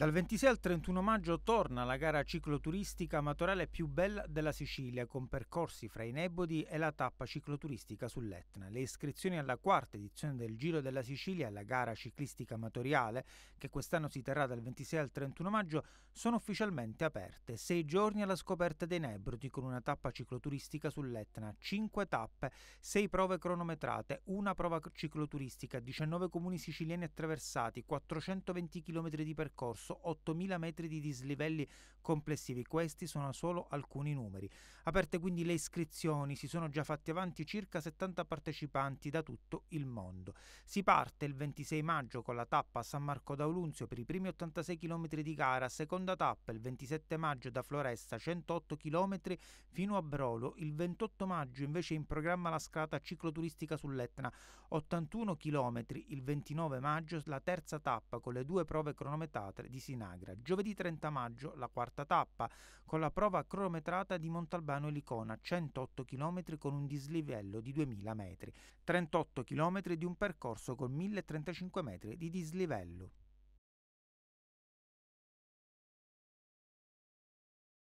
Dal 26 al 31 maggio torna la gara cicloturistica amatoriale più bella della Sicilia, con percorsi fra i Nebodi e la tappa cicloturistica sull'Etna. Le iscrizioni alla quarta edizione del Giro della Sicilia, la gara ciclistica amatoriale, che quest'anno si terrà dal 26 al 31 maggio, sono ufficialmente aperte. Sei giorni alla scoperta dei Nebrodi con una tappa cicloturistica sull'Etna, cinque tappe, sei prove cronometrate, una prova cicloturistica, 19 comuni siciliani attraversati, 420 km di percorso attraverso 8.000 metri di dislivelli complessivi. Questi sono solo alcuni numeri. Aperte quindi le iscrizioni, si sono già fatti avanti circa 70 partecipanti da tutto il mondo. Si parte il 26 maggio con la tappa a San Marco d'Aulunzio per i primi 86 km di gara, seconda tappa il 27 maggio da Floresta, 108 km fino a Brolo, il 28 maggio invece in programma la scalata cicloturistica sull'Etna, 81 km, il 29 maggio la terza tappa con le due prove cronometrate di di Sinagra. Giovedì 30 maggio la quarta tappa, con la prova cronometrata di Montalbano e Licona, 108 km con un dislivello di 2000 metri, 38 km di un percorso con 1035 metri di dislivello.